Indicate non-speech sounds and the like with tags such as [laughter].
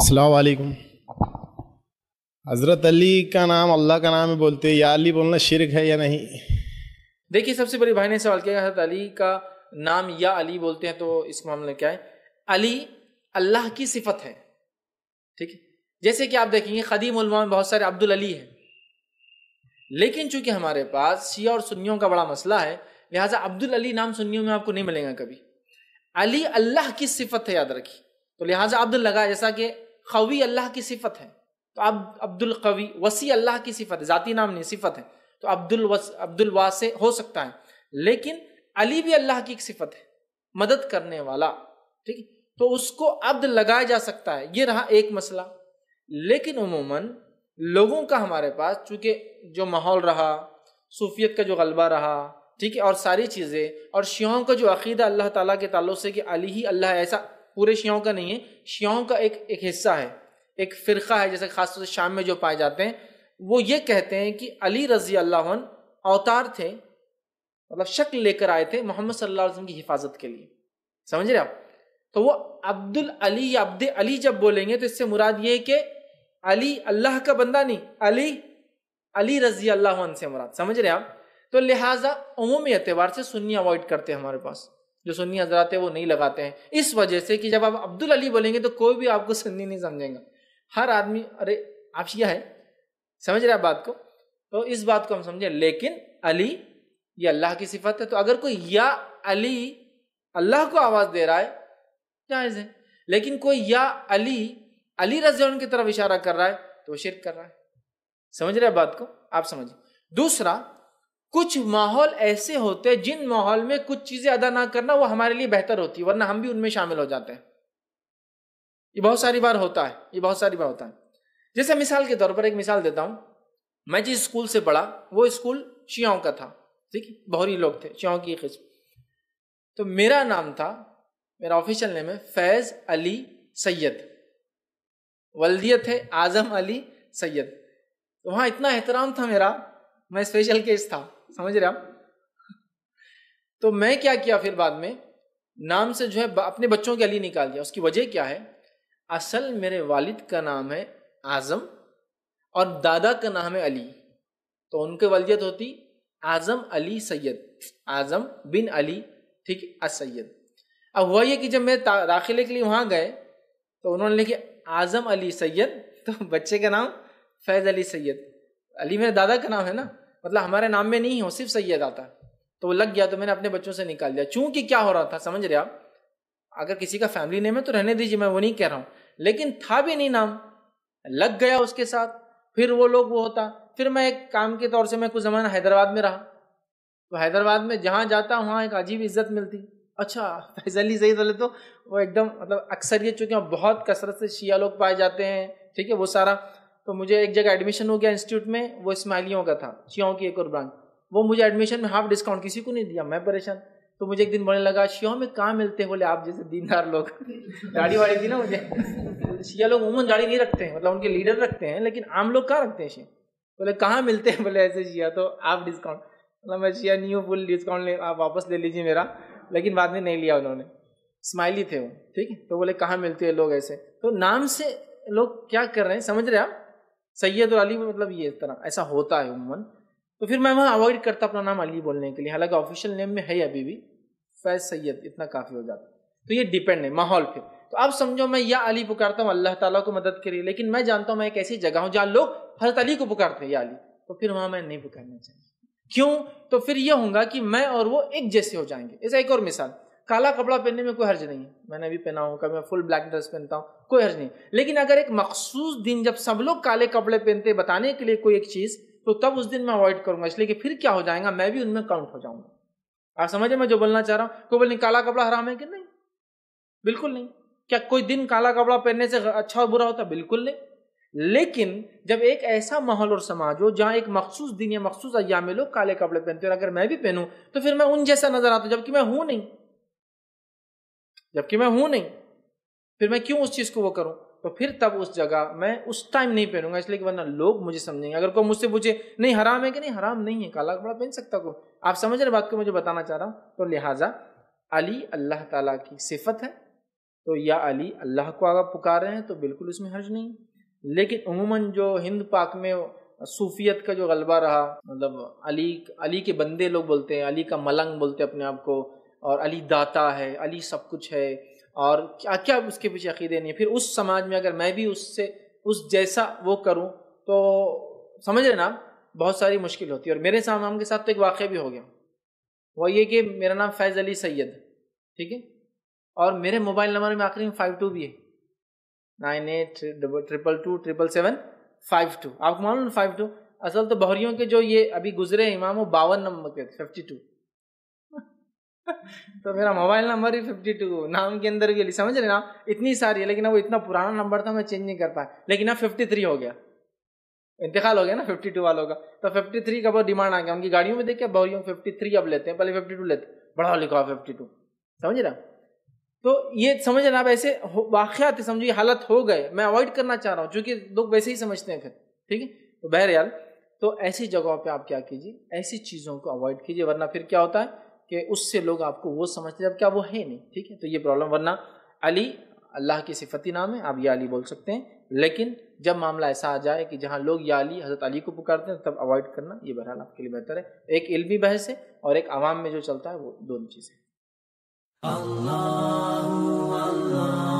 असलकुम हज़रत अली का नाम अल्लाह का नाम ही बोलते या अली बोलना शिरक है या नहीं देखिए सबसे बड़ी भाई ने सवाल किया हज़रत अली का नाम या अली बोलते हैं तो इस मामले में क्या है अली अल्लाह की सिफत है ठीक है जैसे कि आप देखेंगे खदीम उलमा में बहुत सारे अब्दुल अली हैं लेकिन चूंकि हमारे पास शिया और सुन्नियों का बड़ा मसला है लिहाजा अब्दुल अली नाम सुन्नियों में आपको नहीं मिलेगा कभी अली अल्लाह की सिफत है याद रखी तो लिहाजा अब्दुल लगा जैसा कि कवी अल्लाह की सिफत है तो अब अब्दुल कवी वसी अल्लाह की सिफत है ज़ाती नाम नहीं सिफत है तो अब्दुल वस अब्दुल वासे हो सकता है लेकिन अली भी अल्लाह की एक सिफत है मदद करने वाला ठीक है तो उसको अब्द लगाया जा सकता है ये रहा एक मसला लेकिन उमूमन लोगों का हमारे पास चूंकि जो माहौल रहा सूफियत का जो गलबा रहा ठीक है और सारी चीज़ें और शियाओं का जो अकीदा अल्लाह ताला के ताल्लुक से कि अली ही अल्लाह ऐसा पूरे शियाओं का नहीं है शियाओं का एक एक हिस्सा है एक फ़िरका है जैसे खासतौर से शाम में जो पाए जाते हैं वो ये कहते हैं कि अली रजी अल्लाह अवतार थे मतलब शक्ल लेकर आए थे मोहम्मद सल्लल्लाहु अलैहि वसल्लम की हिफाजत के लिए समझ रहे आप तो वो अब्दुल अली या अब्द अली जब बोलेंगे तो इससे मुराद ये है कि अली अल्लाह का बंदा नहीं अली अली रजी अल्लाह से मुराद समझ रहे आप तो लिहाजा अमूमी एतबार से सुन्नी अवॉइड करते हैं हमारे पास जो सुन्नी हजरात है वो नहीं लगाते हैं इस वजह से कि जब आप अब्दुल अली बोलेंगे तो कोई भी आपको सुन्नी नहीं समझेगा हर आदमी अरे आप शिया है समझ रहे आप बात को तो इस बात को हम समझें लेकिन अली ये अल्लाह की सिफत है तो अगर कोई या अली अल्लाह को आवाज़ दे रहा है जायज़ है लेकिन कोई या अली अली रजन की तरफ इशारा कर रहा है तो वो शिरक कर रहा है समझ रहे बात को आप समझिए दूसरा कुछ माहौल ऐसे होते हैं जिन माहौल में कुछ चीजें अदा ना करना वो हमारे लिए बेहतर होती है वरना हम भी उनमें शामिल हो जाते हैं ये बहुत सारी बार होता है ये बहुत सारी बार होता है जैसे मिसाल के तौर पर एक मिसाल देता हूँ मैं जिस स्कूल से पढ़ा वो स्कूल शियाओं का था ठीक है बहुरी लोग थे शियाओं की किस्म तो मेरा नाम था मेरा ऑफिशियल नेम है फैज़ अली सैयद वल्दियत है आज़म अली सैयद तो वहां इतना एहतराम था मेरा मैं स्पेशल केस था समझ रहे आप तो मैं क्या किया फिर बाद में नाम से जो है अपने बच्चों के अली निकाल दिया उसकी वजह क्या है असल मेरे वालिद का नाम है आज़म और दादा का नाम है अली तो उनके वलियत तो होती आज़म अली सैयद आज़म बिन अली ठीक अ सैयद अब हुआ ये कि जब मैं दाखिले के लिए वहाँ गए तो उन्होंने लिखे आज़म अली सैयद तो बच्चे का नाम फैज़ अली सैयद अली मेरे दादा का नाम है ना मतलब हमारे नाम में नहीं हो सिर्फ सैयद आता है तो वो लग गया तो मैंने अपने बच्चों से निकाल दिया चूंकि क्या हो रहा था समझ रहे आप अगर किसी का फैमिली नेम है तो रहने दीजिए मैं वो नहीं कह रहा हूँ लेकिन था भी नहीं नाम लग गया उसके साथ फिर वो लोग वो होता फिर मैं एक काम के तौर से मैं कुछ ज़माना हैदराबाद में रहा तो हैदराबाद में जहाँ जाता हूँ वहाँ एक अजीब इज्जत मिलती अच्छा फैजली सही बोले तो वो एकदम मतलब अक्सर ये चूँकि बहुत कसरत से शिया लोग पाए जाते हैं ठीक है वो सारा तो मुझे एक जगह एडमिशन हो गया इंस्टीट्यूट में वो इस्माइलियों का था शियों की एक और ब्रांच वो मुझे एडमिशन में हाफ डिस्काउंट किसी को नहीं दिया मैं परेशान तो मुझे एक दिन बोलने लगा शिया में कहाँ मिलते बोले आप जैसे दीनदार लोग गाड़ी [laughs] वाड़ी थी ना मुझे [laughs] शिया लोग उमून गाड़ी नहीं रखते हैं मतलब उनके लीडर रखते हैं लेकिन आम लोग कहाँ रखते हैं शिया बोले कहाँ मिलते हैं बोले ऐसे शिया तो आप डिस्काउंट मतलब मैं शिया नहीं हूँ फुल डिस्काउंट ले आप वापस ले लीजिए मेरा लेकिन बाद में नहीं लिया उन्होंने स्माइली थे वो ठीक है तो बोले कहाँ मिलते हैं लोग ऐसे तो नाम से लोग क्या कर रहे हैं समझ रहे हैं आप सैयद और अली में मतलब ये तरह ऐसा होता है उमूमन तो फिर मैं वहाँ अवॉइड करता अपना नाम अली बोलने के लिए हालांकि ऑफिशियल नेम में है अभी भी फैज सैयद इतना काफ़ी हो जाता तो ये डिपेंड है माहौल पे तो आप समझो मैं या अली पुकारता हूँ अल्लाह ताला को मदद के लिए लेकिन मैं जानता हूँ मैं एक ऐसी जगह हूँ जहाँ लोग हजरत अली को पुकारते हैं या अली तो फिर वहाँ मैं नहीं पुकारना चाहिए क्यों तो फिर यह होगा कि मैं और वो एक जैसे हो जाएंगे ऐसा एक और मिसाल काला कपड़ा पहनने में कोई हर्ज नहीं है मैंने अभी पहना हूँ कभी मैं फुल ब्लैक ड्रेस पहनता हूँ कोई हर्ज नहीं लेकिन अगर एक मखसूस दिन जब सब लोग काले कपड़े पहनते बताने के लिए कोई एक चीज़ तो तब उस दिन मैं अवॉइड करूंगा इसलिए कि फिर क्या हो जाएगा मैं भी उनमें काउंट हो जाऊंगा आप समझे मैं जो बोलना चाह रहा हूँ कोई बोलने काला कपड़ा हराम है कि नहीं बिल्कुल नहीं क्या कोई दिन काला कपड़ा पहनने से अच्छा और बुरा होता बिल्कुल नहीं लेकिन जब एक ऐसा माहौल और समाज हो जहाँ एक मखसूस दिन या मखसूस अयाम में लोग काले कपड़े पहनते हैं अगर मैं भी पहनूं तो फिर मैं उन जैसा नजर आता हूं जबकि मैं हूं नहीं जबकि मैं हूं नहीं फिर मैं क्यों उस चीज को वो करूं तो फिर तब उस जगह मैं उस टाइम नहीं पहनूंगा इसलिए कि वरना लोग मुझे समझेंगे अगर कोई मुझसे पूछे नहीं हराम है कि नहीं हराम नहीं है काला कपड़ा पहन सकता को आप समझ रहे बात को मुझे बताना चाह रहा हूँ तो लिहाजा अली अल्लाह ताला की सिफत है तो या अली अल्लाह को अगर पुकार रहे हैं तो बिल्कुल उसमें हर्ज नहीं लेकिन उमूमन जो हिंद पाक में सूफियत का जो गलबा रहा मतलब अली अली के बंदे लोग बोलते हैं अली का मलंग बोलते हैं अपने आप को और अली दाता है अली सब कुछ है और क्या क्या उसके पीछे अकीदे नहीं है फिर उस समाज में अगर मैं भी उससे उस जैसा वो करूँ तो समझ रहे ना बहुत सारी मुश्किल होती है और मेरे साम के साथ तो एक वाक़ भी हो गया वो ये कि मेरा नाम फैज़ अली सैयद ठीक है और मेरे मोबाइल नंबर में आखिरी में फाइव टू भी है nine eight triple two triple seven five two आपको मालूम फाइव टू असल तो बहरियों के जो ये अभी गुजरे इमाम वो बावन नंबर के फिफ्टी टू तो मेरा मोबाइल नंबर ही फिफ्टी टू नाम के अंदर भी समझ रहे ना इतनी सारी है लेकिन वो इतना पुराना नंबर था मैं चेंज नहीं कर पाया लेकिन अब फिफ्टी थ्री हो गया इंतकाल हो गया ना फिफ्टी टू वालों का तो फिफ्टी थ्री का बहुत डिमांड आ गया उनकी गाड़ियों में देखिए बहुत फिफ्टी थ्री अब लेते हैं पहले फिफ्टी टू लेते बड़ा लिखा फिफ्टी टू समझ रहा तो ये समझ रहे आप ऐसे वाक़ात समझिए हालत हो गए मैं अवॉइड करना चाह रहा हूँ चूंकि लोग वैसे ही समझते हैं फिर ठीक है तो बहरहाल तो ऐसी जगहों पे आप क्या कीजिए ऐसी चीज़ों को अवॉइड कीजिए वरना फिर क्या होता है कि उससे लोग आपको वो समझते हैं जब क्या वो है नहीं ठीक है तो ये प्रॉब्लम वरना अली अल्लाह की सिफती नाम है आप ये अली बोल सकते हैं लेकिन जब मामला ऐसा आ जाए कि जहाँ लोग या अली हज़रत अली को पुकारते हैं तब अवॉइड करना ये बहरहाल आपके लिए बेहतर है एक इल्मी बहस है और एक आवाम में जो चलता है वो दोनों चीज़ें